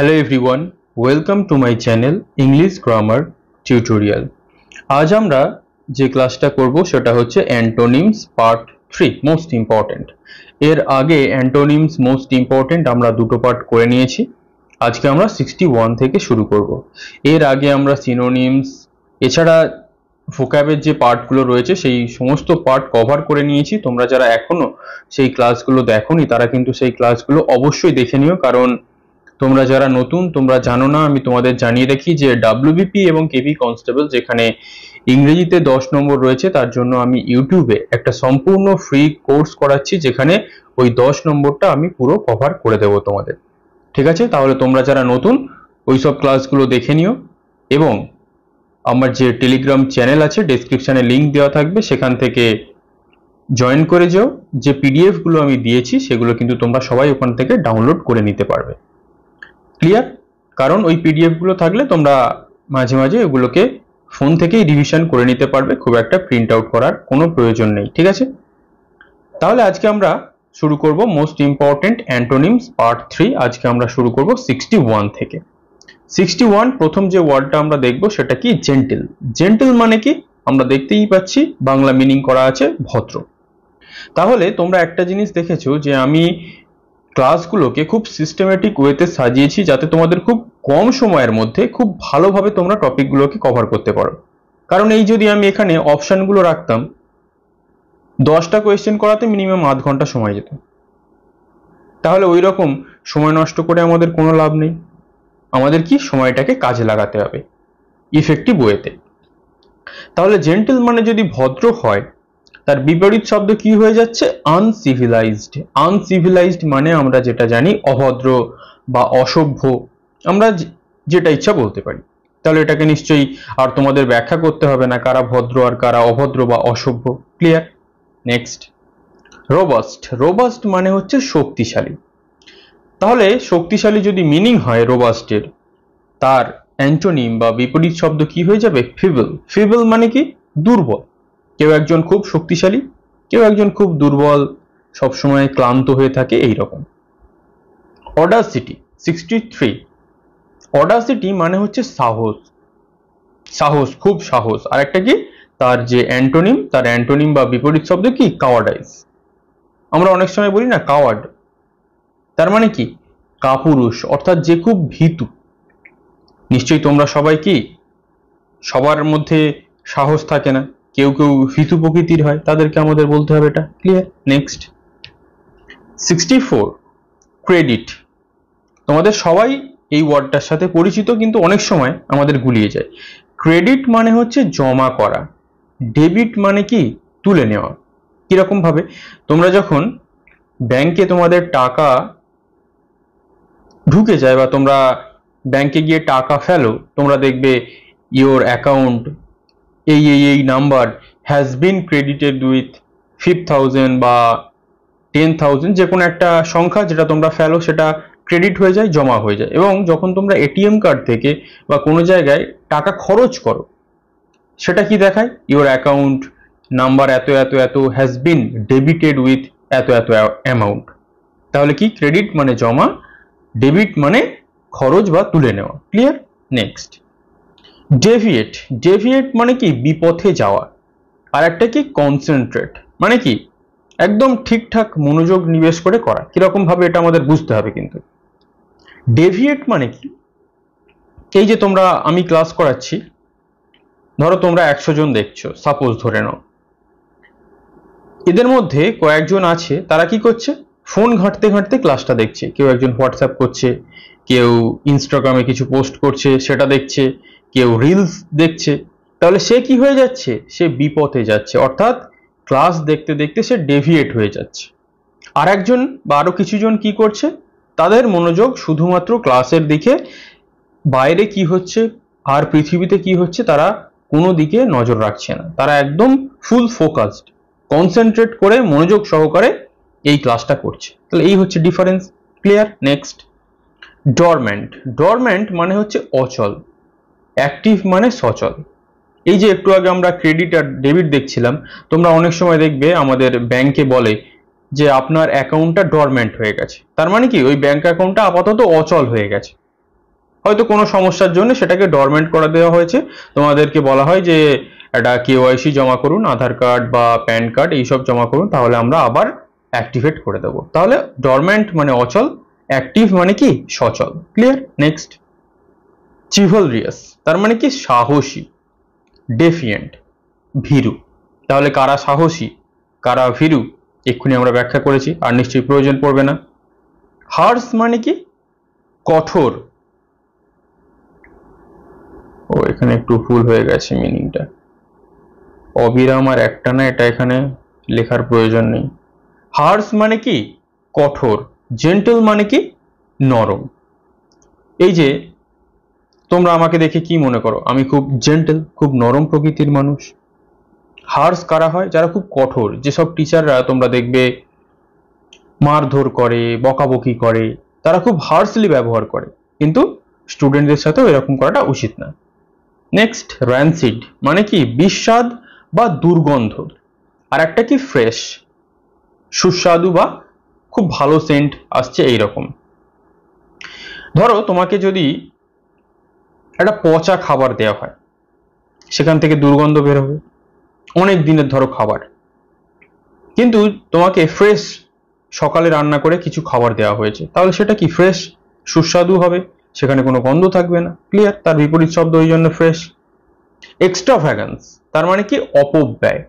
hello everyone welcome to my channel English grammar tutorial আজ আমরা যে ক্লাসটা করব সেটা হচ্ছে antonyms part three most important এর আগে অ্যান্টোনিমস মোস্ট ইম্পর্ট্যান্ট আমরা দুটো পার্ট করে নিয়েছি আজকে আমরা সিক্সটি ওয়ান থেকে শুরু করব এর আগে আমরা সিনোনিমস এছাড়া ফোক্যাবের যে পার্টগুলো রয়েছে সেই সমস্ত পার্ট কভার করে নিয়েছি তোমরা যারা এখনো সেই ক্লাসগুলো দেখোনি তারা কিন্তু সেই ক্লাসগুলো অবশ্যই দেখে নিও কারণ তোমরা যারা নতুন তোমরা জানো না আমি তোমাদের জানিয়ে রাখি যে ডাব্লিউবিপি এবং কেপি কনস্টেবল যেখানে ইংরেজিতে দশ নম্বর রয়েছে তার জন্য আমি ইউটিউবে একটা সম্পূর্ণ ফ্রি কোর্স করাচ্ছি যেখানে ওই দশ নম্বরটা আমি পুরো কভার করে দেব তোমাদের ঠিক আছে তাহলে তোমরা যারা নতুন ওই সব ক্লাসগুলো দেখে নিও এবং আমার যে টেলিগ্রাম চ্যানেল আছে ডেসক্রিপশানে লিঙ্ক দেওয়া থাকবে সেখান থেকে জয়েন করে যাও যে পিডিএফগুলো আমি দিয়েছি সেগুলো কিন্তু তোমরা সবাই ওখান থেকে ডাউনলোড করে নিতে পারবে ক্লিয়ার কারণ ওই পিডিএফগুলো থাকলে তোমরা মাঝে মাঝে ওগুলোকে ফোন থেকেই রিভিশন করে নিতে পারবে খুব একটা প্রিন্ট আউট করার কোনো প্রয়োজন নেই ঠিক আছে তাহলে আজকে আমরা শুরু করব most important antonyms part three আজকে আমরা শুরু করব সিক্সটি ওয়ান থেকে সিক্সটি ওয়ান প্রথম যে ওয়ার্ডটা আমরা দেখব সেটা কি জেন্টেল জেন্টেল মানে কি আমরা দেখতেই পাচ্ছি বাংলা মিনিং করা আছে ভদ্র তাহলে তোমরা একটা জিনিস দেখেছো যে আমি ক্লাসগুলোকে খুব সিস্টেমেটিক ওয়েতে সাজিয়েছি যাতে তোমাদের খুব কম সময়ের মধ্যে খুব ভালোভাবে তোমরা টপিকগুলোকে কভার করতে পারো কারণ এই যদি আমি এখানে অপশানগুলো রাখতাম দশটা কোয়েশ্চেন করাতে মিনিমাম আধ ঘন্টা সময় যেত তাহলে ওই রকম সময় নষ্ট করে আমাদের কোনো লাভ নেই আমাদের কি সময়টাকে কাজে লাগাতে হবে ইফেক্টিভ ওয়েতে তাহলে জেন্টেল মানে যদি ভদ্র হয় তার বিপরীত শব্দ কি হয়ে যাচ্ছে আনসিভিলাইজড আনসিভিলাইজড মানে আমরা যেটা জানি অভদ্র বা অসভ্য আমরা যেটা ইচ্ছা বলতে পারি তাহলে এটাকে নিশ্চয়ই আর তোমাদের ব্যাখ্যা করতে হবে না কারা ভদ্র আর কারা অভদ্র বা অসভ্য ক্লিয়ার নেক্সট রোবাস্ট রোবাস্ট মানে হচ্ছে শক্তিশালী তাহলে শক্তিশালী যদি মিনিং হয় রোবাস্টের তার অ্যান্টোনিম বা বিপরীত শব্দ কি হয়ে যাবে ফিবল ফিবল মানে কি দুর্বল কেউ একজন খুব শক্তিশালী কেউ একজন খুব দুর্বল সবসময় ক্লান্ত হয়ে থাকে এই রকম অডাসিটি সিক্সটি থ্রি অডাসিটি মানে হচ্ছে সাহস সাহস খুব সাহস আর একটা কি তার যে অ্যান্টোনিম তার অ্যান্টোনিম বা বিপরীত শব্দ কি কাওয়ার্ডাইস আমরা অনেক সময় বলি না কাওয়ার্ড তার মানে কি কাপুরুষ অর্থাৎ যে খুব ভীতু নিশ্চয়ই তোমরা সবাই কি সবার মধ্যে সাহস থাকে না কেউ কেউ ফিতু প্রকৃতির হয় তাদেরকে আমাদের বলতে হবে এটা clear next sixty four credit তোমাদের সবাই এই ওয়ার্ডটার সাথে পরিচিত কিন্তু অনেক সময় আমাদের গুলিয়ে যায় ক্রেডিট মানে হচ্ছে জমা করা ডেবিট মানে কি তুলে নেওয়া কীরকমভাবে তোমরা যখন ব্যাংকে তোমাদের টাকা ঢুকে যায় বা তোমরা ব্যাংকে গিয়ে টাকা ফেলো তোমরা দেখবে ইওর অ্যাকাউন্ট এই এই এই number has been credited with five thousand বা টেন থাউজেন্ড যে কোনো একটা সংখ্যা যেটা তোমরা ফেলো সেটা ক্রেডিট হয়ে যায় জমা হয়ে যায় এবং যখন তোমরা এটিএম কার্ড থেকে বা কোনো জায়গায় টাকা খরচ করো সেটা কি দেখায় ইওর অ্যাকাউন্ট নাম্বার এত এত এত হ্যাজ বিন ডেবিটেড উইথ এত এত অ্যামাউন্ট তাহলে কি ক্রেডিট মানে জমা ডেবিট মানে খরচ বা তুলে নেওয়া ক্লিয়ার নেক্সট ডেভিয়েট ডেভিয়েট মানে কি বিপথে যাওয়া আর একটা কি কনসেন্ট্রেট মানে কি একদম ঠিকঠাক মনোযোগ নিবেশ করে করা কীরকমভাবে এটা আমাদের বুঝতে হবে কিন্তু ডেভিয়েট মানে কি এই যে তোমরা আমি ক্লাস করাচ্ছি ধরো তোমরা একশো জন দেখছো সাপোজ ধরে নাও এদের মধ্যে কয়েকজন আছে তারা কি করছে ফোন ঘাঁটতে ঘাঁটতে ক্লাসটা দেখছে কেউ একজন হোয়াটসঅ্যাপ করছে কেউ ইনস্টাগ্রামে কিছু পোস্ট করছে সেটা দেখছে কেউ রিলস দেখছে তাহলে সে কি হয়ে যাচ্ছে সে বিপথে যাচ্ছে অর্থাৎ ক্লাস দেখতে দেখতে সে ডেভিয়েট হয়ে যাচ্ছে আর একজন বা আরও কিছুজন কি করছে তাদের মনোযোগ শুধুমাত্র ক্লাসের দিকে বাইরে কি হচ্ছে আর পৃথিবীতে কি হচ্ছে তারা কোনো দিকে নজর রাখছে না তারা একদম ফুল ফোকাসড কনসেন্ট্রেট করে মনোযোগ সহকারে এই ক্লাসটা করছে তাহলে এই হচ্ছে difference clear next dormant dormant মানে হচ্ছে অচল অ্যাক্টিভ মানে সচল এই যে একটু আগে আমরা ক্রেডিট আর ডেবিট দেখছিলাম তোমরা অনেক সময় দেখবে আমাদের ব্যাংকে বলে যে আপনার অ্যাকাউন্টটা ডরমেন্ট হয়ে গেছে তার মানে কি ওই ব্যাংক অ্যাকাউন্টটা আপাতত অচল হয়ে গেছে হয়তো কোনো সমস্যার জন্য সেটাকে ডরমেন্ট করা দেওয়া হয়েছে তোমাদেরকে বলা হয় যে এটা কেওয়াইসি জমা করুন আধার কার্ড বা প্যান কার্ড এইসব জমা করুন তাহলে আমরা আবার অ্যাক্টিভেট করে দেবো তাহলে ডরমেন্ট মানে অচল অ্যাক্টিভ মানে কি সচল ক্লিয়ার নেক্সট চিভলরিয়াস তার মানে কি সাহসী ডেফিয়েন্ট ভীরু তাহলে কারা সাহসী কারা ভীরু এক্ষুনি আমরা ব্যাখ্যা করেছি আর নিশ্চয়ই প্রয়োজন পড়বে না হার্স মানে কি কঠোর ও এখানে একটু ভুল হয়ে গেছে মিনিংটা অবিরাম আর একটা না এটা এখানে লেখার প্রয়োজন নেই হার্স মানে কি কঠোর জেন্টল মানে কি নরম এই যে তোমরা আমাকে দেখে কি মনে করো আমি খুব জেন্টেল খুব নরম প্রকৃতির মানুষ হার্স কারা হয় যারা খুব কঠোর যেসব টিচাররা তোমরা দেখবে মারধর করে বকাবকি করে তারা খুব হার্সলি ব্যবহার করে কিন্তু স্টুডেন্টদের সাথেও এরকম করাটা উচিত না নেক্সট র্যানসিড মানে কি বিস্বাদ বা দুর্গন্ধ আর একটা কি ফ্রেশ সুস্বাদু বা খুব ভালো সেন্ট আসছে এই রকম ধরো তোমাকে যদি একটা পচা খাবার দেওয়া হয় সেখান থেকে দুর্গন্ধ বের হবে অনেক দিনের ধরো খাবার কিন্তু তোমাকে ফ্রেশ সকালে রান্না করে কিছু খাবার দেওয়া হয়েছে তাহলে সেটা কি ফ্রেশ সুস্বাদু হবে সেখানে কোনো গন্ধ থাকবে না ক্লিয়ার তার বিপরীত শব্দ ওই জন্য ফ্রেশ এক্সট্রা ভ্যাগান্স তার মানে কি অপব্যয়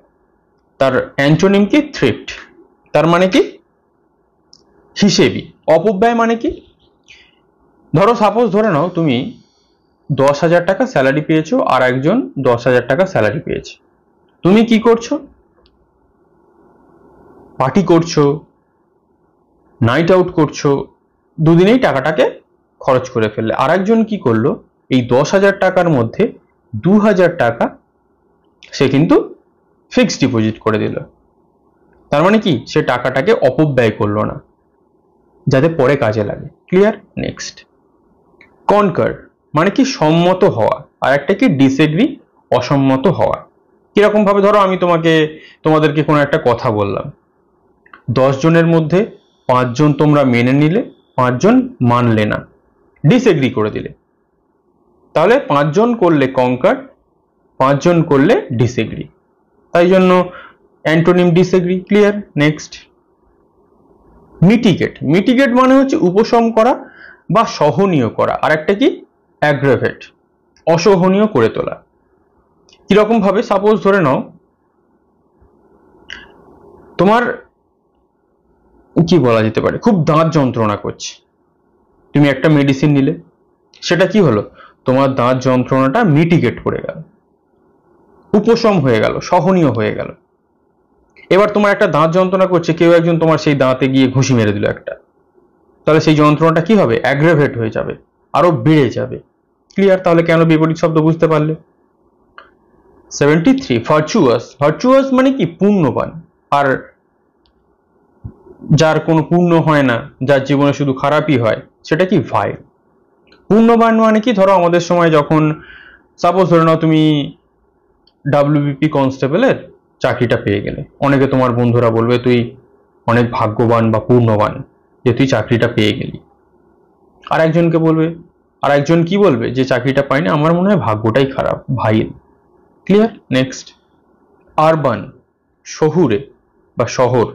তার অ্যান্টোনিম কি থ্রিফ্ট তার মানে কি হিসেবি অপব্যয় মানে কি ধরো সাপোজ ধরে নাও তুমি দশ হাজার টাকা স্যালারি পেয়েছো আর একজন দশ হাজার টাকা স্যালারি পেয়েছে তুমি কি করছো পার্টি করছো নাইট আউট করছো দুদিনেই টাকাটাকে খরচ করে ফেললে আর একজন কি করলো এই দশ হাজার টাকার মধ্যে দু হাজার টাকা সে কিন্তু ফিক্সড ডিপোজিট করে দিল তার মানে কি সে টাকাটাকে অপব্যয় করলো না যাতে পরে কাজে লাগে ক্লিয়ার নেক্সট কনকার মানে কি সম্মত হওয়া আর একটা কি ডিসএগ্রি অসম্মত হওয়া কীরকমভাবে ধরো আমি তোমাকে তোমাদেরকে কোনো একটা কথা বললাম জনের মধ্যে পাঁচজন তোমরা মেনে নিলে পাঁচজন মানলে না ডিসএগ্রি করে দিলে তাহলে পাঁচজন করলে কঙ্কার পাঁচজন করলে ডিসএগ্রি তাই জন্য antonym disagree clear next mitigate mitigate মানে হচ্ছে উপশম করা বা সহনীয় করা আর একটা কি অ্যাগ্রেভেট অসহনীয় করে তোলা কীরকমভাবে সাপোজ ধরে নাও তোমার কি বলা যেতে পারে খুব দাঁত যন্ত্রণা করছে তুমি একটা মেডিসিন নিলে সেটা কি হলো তোমার দাঁত যন্ত্রণাটা মিটিগেট করে গেল উপশম হয়ে গেল সহনীয় হয়ে গেল এবার তোমার একটা দাঁত যন্ত্রণা করছে কেউ একজন তোমার সেই দাঁতে গিয়ে ঘুষি মেরে দিল একটা তাহলে সেই যন্ত্রণাটা কি হবে অ্যাগ্রেভেট হয়ে যাবে আরও বেড়ে যাবে ক্লিয়ার তাহলে কেন বিপরীত শব্দ বুঝতে পারলে সেভেন্টি থ্রি ভার্চুয়াস ভার্চুয়াস মানে কি পূর্ণবান আর যার কোনো পূর্ণ হয় না যার জীবনে শুধু খারাপই হয় সেটা কি ভাই পূর্ণবান মানে কি ধরো আমাদের সময় যখন সাপোজ ধরে নাও তুমি ডাব্লিউবিপি কনস্টেবলের চাকরিটা পেয়ে গেলে অনেকে তোমার বন্ধুরা বলবে তুই অনেক ভাগ্যবান বা পূর্ণবান যে তুই চাকরিটা পেয়ে গেলি আর একজনকে বলবে আর একজন কি বলবে যে চাকরিটা পাইনি আমার মনে হয় ভাগ্যটাই খারাপ ভাইল ক্লিয়ার নেক্সট আরবান শহুরে বা শহর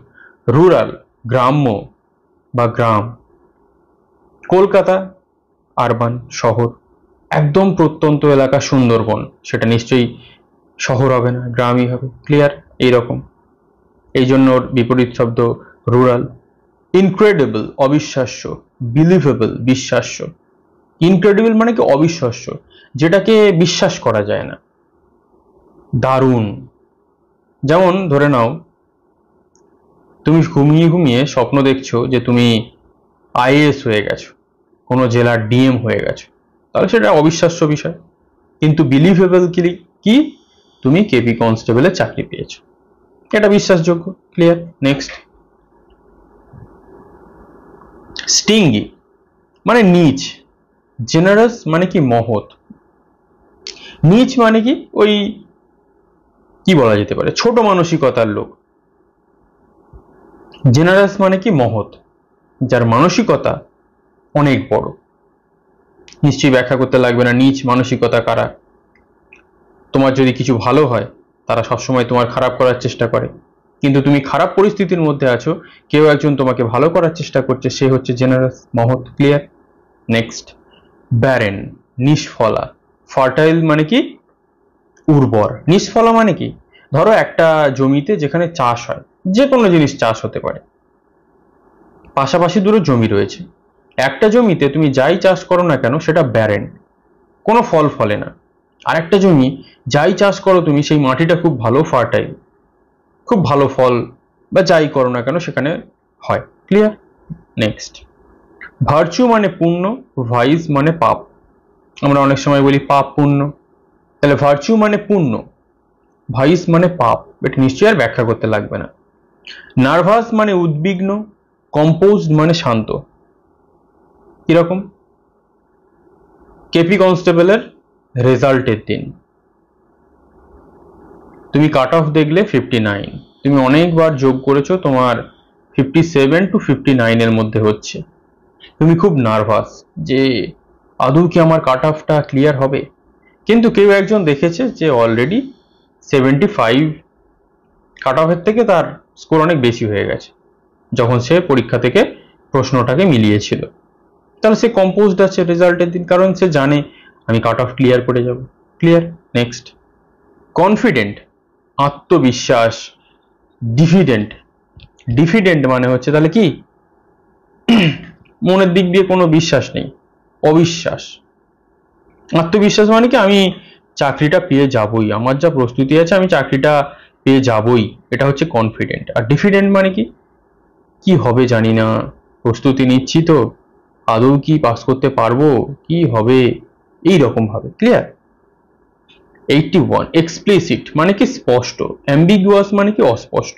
রুরাল গ্রাম্য বা গ্রাম কলকাতা আরবান শহর একদম প্রত্যন্ত এলাকা সুন্দরবন সেটা নিশ্চয়ই শহর হবে না গ্রামই হবে ক্লিয়ার এইরকম এই জন্য ওর বিপরীত শব্দ রুরাল ইনক্রেডেবল অবিশ্বাস্য বিলিভেবল বিশ্বাস্য ইনক্রেডিবল মানে কি অবিশ্বাস্য যেটাকে বিশ্বাস করা যায় না দারুণ যেমন ধরে নাও তুমি ঘুমিয়ে ঘুমিয়ে স্বপ্ন দেখছো যে তুমি আইএএস হয়ে গেছো কোনো জেলার ডিএম হয়ে গেছো তাহলে সেটা অবিশ্বাস্য বিষয় কিন্তু বিলিভেবল কি কি তুমি কেপি কনস্টেবলের চাকরি পেয়েছো এটা বিশ্বাসযোগ্য ক্লিয়ার নেক্সট স্টিঙ্গি মানে নিচ জেনারাস মানে কি মহৎ নিচ মানে কি ওই কি বলা যেতে পারে ছোট মানসিকতার লোক জেনারাস মানে কি মহৎ যার মানসিকতা অনেক বড় নিশ্চয়ই ব্যাখ্যা করতে লাগবে না নিচ মানসিকতা কারা তোমার যদি কিছু ভালো হয় তারা সবসময় তোমার খারাপ করার চেষ্টা করে কিন্তু তুমি খারাপ পরিস্থিতির মধ্যে আছো কেউ একজন তোমাকে ভালো করার চেষ্টা করছে সে হচ্ছে জেনারাস মহৎ ক্লিয়ার নেক্সট ব্যারেন নিষ্ফলা ফার্টাইল মানে কি উর্বর নিষ্ফলা মানে কি ধরো একটা জমিতে যেখানে চাষ হয় যে কোনো জিনিস চাষ হতে পারে পাশাপাশি দুটো জমি রয়েছে একটা জমিতে তুমি যাই চাষ করো না কেন সেটা ব্যারেন কোনো ফল ফলে না আরেকটা জমি যাই চাষ করো তুমি সেই মাটিটা খুব ভালো ফার্টাইল খুব ভালো ফল বা যাই করো না কেন সেখানে হয় ক্লিয়ার নেক্সট ভার্চু মানে পুণ্য ভাইস মানে পাপ আমরা অনেক সময় বলি পাপ পুণ্য তাহলে ভার্চু মানে পুণ্য ভাইস মানে পাপ এটা নিশ্চয়ই আর ব্যাখ্যা করতে লাগবে না নার্ভাস মানে উদ্বিগ্ন কম্পোজড মানে শান্ত কিরকম কেপি কনস্টেবলের রেজাল্টের দিন তুমি কাট অফ দেখলে ফিফটি নাইন তুমি অনেকবার যোগ করেছো তোমার ফিফটি সেভেন টু ফিফটি নাইনের মধ্যে হচ্ছে তুমি খুব নার্ভাস যে আদৌ কি আমার কাট অফটা ক্লিয়ার হবে কিন্তু কেউ একজন দেখেছে যে অলরেডি সেভেন্টি ফাইভ কাট অফের থেকে তার স্কোর অনেক বেশি হয়ে গেছে যখন সে পরীক্ষা থেকে প্রশ্নটাকে মিলিয়েছিল তাহলে সে কম্পোজড আছে রেজাল্টের দিন কারণ সে জানে আমি কাট অফ ক্লিয়ার করে যাব ক্লিয়ার নেক্সট কনফিডেন্ট আত্মবিশ্বাস ডিফিডেন্ট ডিফিডেন্ট মানে হচ্ছে তাহলে কি মনের দিক দিয়ে কোনো বিশ্বাস নেই অবিশ্বাস আত্মবিশ্বাস মানে কি আমি চাকরিটা পেয়ে যাবই আমার যা প্রস্তুতি আছে আমি চাকরিটা পেয়ে যাবই এটা হচ্ছে কনফিডেন্ট আর ডিফিডেন্ট মানে কি কি হবে জানি না প্রস্তুতি নিচ্ছি তো আদৌ কি পাস করতে পারবো কি হবে এই রকম ভাবে ক্লিয়ার এইটটি ওয়ান এক্সপ্লিসিট মানে কি স্পষ্ট অ্যাম্বিগুয়াস মানে কি অস্পষ্ট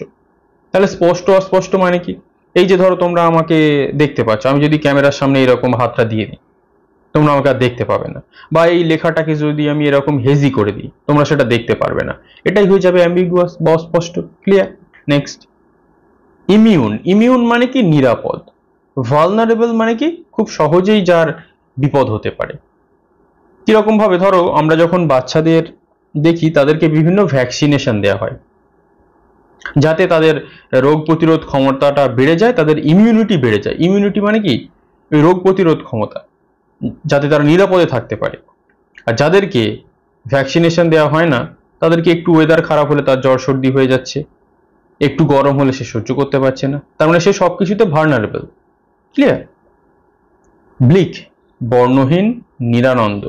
তাহলে স্পষ্ট অস্পষ্ট মানে কি এই যে ধরো তোমরা আমাকে দেখতে পাচ্ছ আমি যদি ক্যামেরার সামনে এরকম হাতটা দিয়ে দিই তোমরা আমাকে আর দেখতে পাবে না বা এই লেখাটাকে যদি আমি এরকম হেজি করে দিই তোমরা সেটা দেখতে পারবে না এটাই হয়ে যাবে অ্যাম্বিগুয়াস বা অস্পষ্ট ক্লিয়ার নেক্সট ইমিউন ইমিউন মানে কি নিরাপদ ভালনারেবল মানে কি খুব সহজেই যার বিপদ হতে পারে কীরকমভাবে ধরো আমরা যখন বাচ্চাদের দেখি তাদেরকে বিভিন্ন ভ্যাকসিনেশন দেওয়া হয় যাতে তাদের রোগ প্রতিরোধ ক্ষমতাটা বেড়ে যায় তাদের ইমিউনিটি বেড়ে যায় ইমিউনিটি মানে কি রোগ প্রতিরোধ ক্ষমতা যাতে তারা নিরাপদে থাকতে পারে আর যাদেরকে ভ্যাকসিনেশন দেওয়া হয় না তাদেরকে একটু ওয়েদার খারাপ হলে তার জ্বর সর্দি হয়ে যাচ্ছে একটু গরম হলে সে সহ্য করতে পারছে না তার মানে সে সব কিছুতে ভার্নারেবল ক্লিয়ার ব্লিক বর্ণহীন নিরানন্দ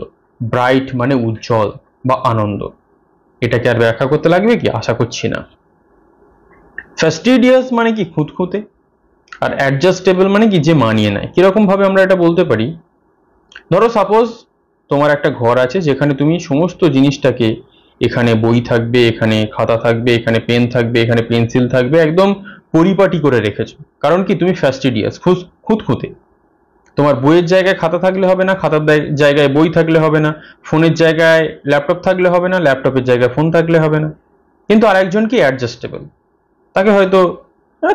ব্রাইট মানে উজ্জ্বল বা আনন্দ এটাকে আর ব্যাখ্যা করতে লাগবে কি আশা করছি না ফ্যাস্টিডিয়াস মানে কি খুঁতখুঁতে আর অ্যাডজাস্টেবল মানে কি যে মানিয়ে নেয় কীরকমভাবে আমরা এটা বলতে পারি ধরো সাপোজ তোমার একটা ঘর আছে যেখানে তুমি সমস্ত জিনিসটাকে এখানে বই থাকবে এখানে খাতা থাকবে এখানে পেন থাকবে এখানে পেন্সিল থাকবে একদম পরিপাটি করে রেখেছ কারণ কি তুমি ফ্যাস্টিডিয়াস খুঁতখুঁতে তোমার বইয়ের জায়গায় খাতা থাকলে হবে না খাতার জায়গায় বই থাকলে হবে না ফোনের জায়গায় ল্যাপটপ থাকলে হবে না ল্যাপটপের জায়গায় ফোন থাকলে হবে না কিন্তু আরেকজন কি অ্যাডজাস্টেবল তাকে হয়তো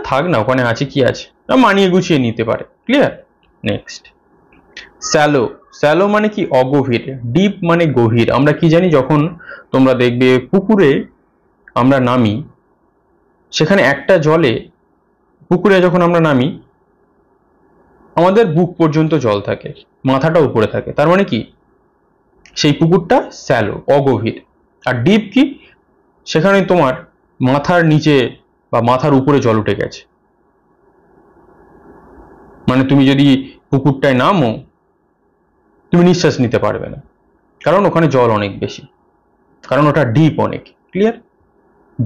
থাক না ওখানে আছে কি আছে না মানিয়ে গুছিয়ে নিতে পারে ক্লিয়ার নেক্সট স্যালো স্যালো মানে কি অগভীর ডিপ মানে গভীর আমরা কি জানি যখন তোমরা দেখবে পুকুরে আমরা নামি সেখানে একটা জলে পুকুরে যখন আমরা নামি আমাদের বুক পর্যন্ত জল থাকে মাথাটা উপরে থাকে তার মানে কি সেই পুকুরটা স্যালো অগভীর আর ডিপ কি সেখানে তোমার মাথার নিচে বা মাথার উপরে জল উঠে গেছে মানে তুমি যদি পুকুরটায় নামো তুমি নিঃশ্বাস নিতে পারবে না কারণ ওখানে জল অনেক বেশি কারণ ওটা ডিপ অনেক ক্লিয়ার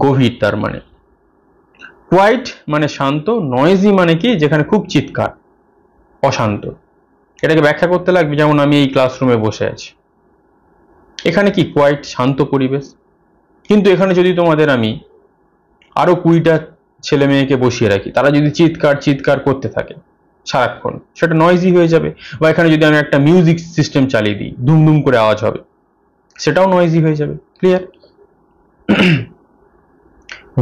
গভীর তার মানে কোয়াইট মানে শান্ত নয়েজি মানে কি যেখানে খুব চিৎকার অশান্ত এটাকে ব্যাখ্যা করতে লাগবে যেমন আমি এই ক্লাসরুমে বসে আছি এখানে কি কোয়াইট শান্ত পরিবেশ কিন্তু এখানে যদি তোমাদের আমি আরও কুড়িটা ছেলে মেয়েকে বসিয়ে রাখি তারা যদি চিৎকার চিৎকার করতে থাকে সারাক্ষণ সেটা নয়েজি হয়ে যাবে বা এখানে যদি আমি একটা মিউজিক সিস্টেম চালিয়ে দিই ধুমধুম করে আওয়াজ হবে সেটাও নয়েজি হয়ে যাবে ক্লিয়ার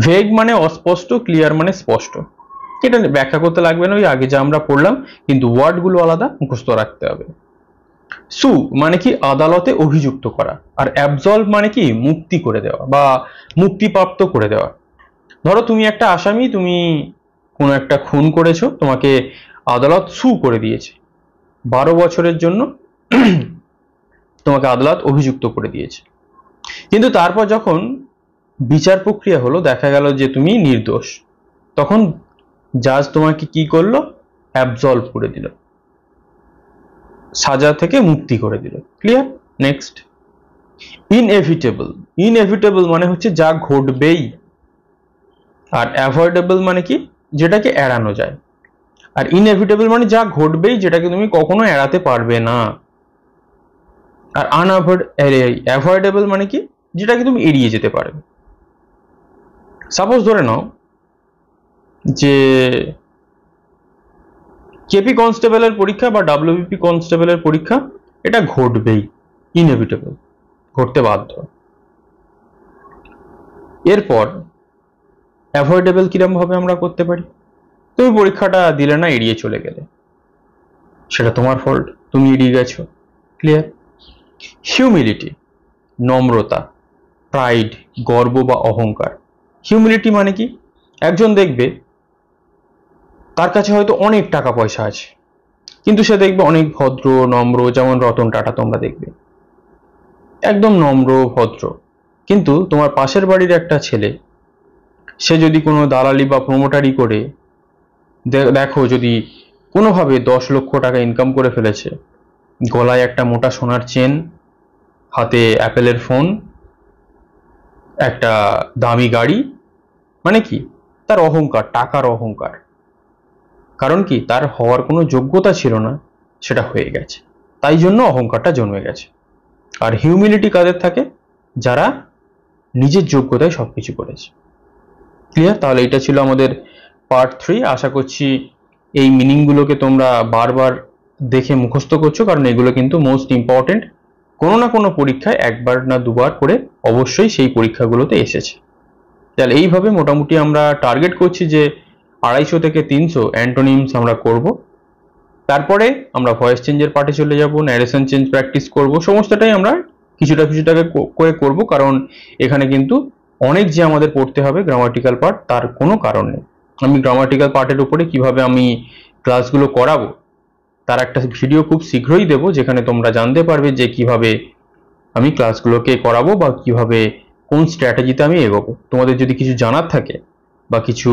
ভেগ মানে অস্পষ্ট ক্লিয়ার মানে স্পষ্ট এটা ব্যাখ্যা করতে লাগবে না ওই আগে যা আমরা পড়লাম কিন্তু ওয়ার্ডগুলো আলাদা মুখস্থ রাখতে হবে সু মানে কি আদালতে অভিযুক্ত করা আর অ্যাবজলভ মানে কি মুক্তি করে দেওয়া বা মুক্তিপ্রাপ্ত করে দেওয়া ধরো তুমি একটা আসামি তুমি কোনো একটা খুন করেছো তোমাকে আদালত সু করে দিয়েছে বারো বছরের জন্য তোমাকে আদালত অভিযুক্ত করে দিয়েছে কিন্তু তারপর যখন বিচার প্রক্রিয়া হলো দেখা গেল যে তুমি নির্দোষ তখন জাজ তোমাকে কি করলো অ্যাবজলভ করে দিল সাজা থেকে মুক্তি করে দিল ক্লিয়ার নেক্সট ইনএভিটেবল ইনএভিটেবল মানে হচ্ছে যা ঘটবেই আর অ্যাভয়েডেবল মানে কি যেটাকে এড়ানো যায় আর ইনএভিটেবল মানে যা ঘটবেই যেটাকে তুমি কখনো এড়াতে পারবে না আর আনঅ্যাভয়েড অ্যাভয়েডেবল মানে কি যেটাকে তুমি এড়িয়ে যেতে পারবে সাপোজ ধরে নাও যে কেপি কনস্টেবলের পরীক্ষা বা ডাব্লিউপি কনস্টেবলের পরীক্ষা এটা ঘটবেই ইনএভিটেবল ঘটতে বাধ্য এরপর অ্যাভয়েডেবল কীরমভাবে আমরা করতে পারি তুমি পরীক্ষাটা দিলে না এড়িয়ে চলে গেলে সেটা তোমার ফল্ট তুমি এড়িয়ে গেছো ক্লিয়ার হিউমিলিটি নম্রতা প্রাইড গর্ব বা অহংকার হিউমিলিটি মানে কি একজন দেখবে তার কাছে হয়তো অনেক টাকা পয়সা আছে কিন্তু সে দেখবে অনেক ভদ্র নম্র যেমন রতন টাটা তোমরা দেখবে একদম নম্র ভদ্র কিন্তু তোমার পাশের বাড়ির একটা ছেলে সে যদি কোনো দালালি বা প্রমোটারি করে দেখো যদি কোনোভাবে দশ লক্ষ টাকা ইনকাম করে ফেলেছে গলায় একটা মোটা সোনার চেন হাতে অ্যাপেলের ফোন একটা দামি গাড়ি মানে কি তার অহংকার টাকার অহংকার কারণ কি তার হওয়ার কোনো যোগ্যতা ছিল না সেটা হয়ে গেছে তাই জন্য অহংকারটা জন্মে গেছে আর হিউমিলিটি কাদের থাকে যারা নিজের যোগ্যতায় সব কিছু করেছে ক্লিয়ার তাহলে এটা ছিল আমাদের পার্ট থ্রি আশা করছি এই মিনিংগুলোকে তোমরা বারবার দেখে মুখস্থ করছো কারণ এগুলো কিন্তু মোস্ট ইম্পর্টেন্ট কোনো না কোনো পরীক্ষায় একবার না দুবার করে অবশ্যই সেই পরীক্ষাগুলোতে এসেছে তাহলে এইভাবে মোটামুটি আমরা টার্গেট করছি যে আড়াইশো থেকে তিনশো অ্যান্টোনিমস আমরা করব তারপরে আমরা ভয়েস চেঞ্জের পার্টে চলে যাব ন্যারেশন চেঞ্জ প্র্যাকটিস করব সমস্তটাই আমরা কিছুটা কিছুটাকে করে করব কারণ এখানে কিন্তু অনেক যে আমাদের পড়তে হবে গ্রামাটিক্যাল পার্ট তার কোনো কারণ নেই আমি গ্রামাটিক্যাল পার্টের উপরে কিভাবে আমি ক্লাসগুলো করাবো তার একটা ভিডিও খুব শীঘ্রই দেব যেখানে তোমরা জানতে পারবে যে কিভাবে আমি ক্লাসগুলোকে করাবো বা কিভাবে কোন স্ট্র্যাটেজিতে আমি এগোবো তোমাদের যদি কিছু জানার থাকে বা কিছু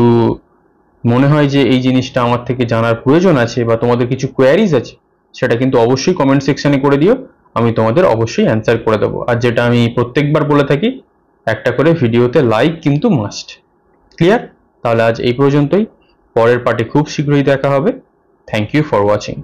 মনে হয় যে এই জিনিসটা আমার থেকে জানার প্রয়োজন আছে বা তোমাদের কিছু কোয়ারিজ আছে সেটা কিন্তু অবশ্যই কমেন্ট সেকশানে করে দিও আমি তোমাদের অবশ্যই অ্যান্সার করে দেবো আর যেটা আমি প্রত্যেকবার বলে থাকি একটা করে ভিডিওতে লাইক কিন্তু মাস্ট ক্লিয়ার তাহলে আজ এই পর্যন্তই পরের পার্টে খুব শীঘ্রই দেখা হবে থ্যাংক ইউ ফর ওয়াচিং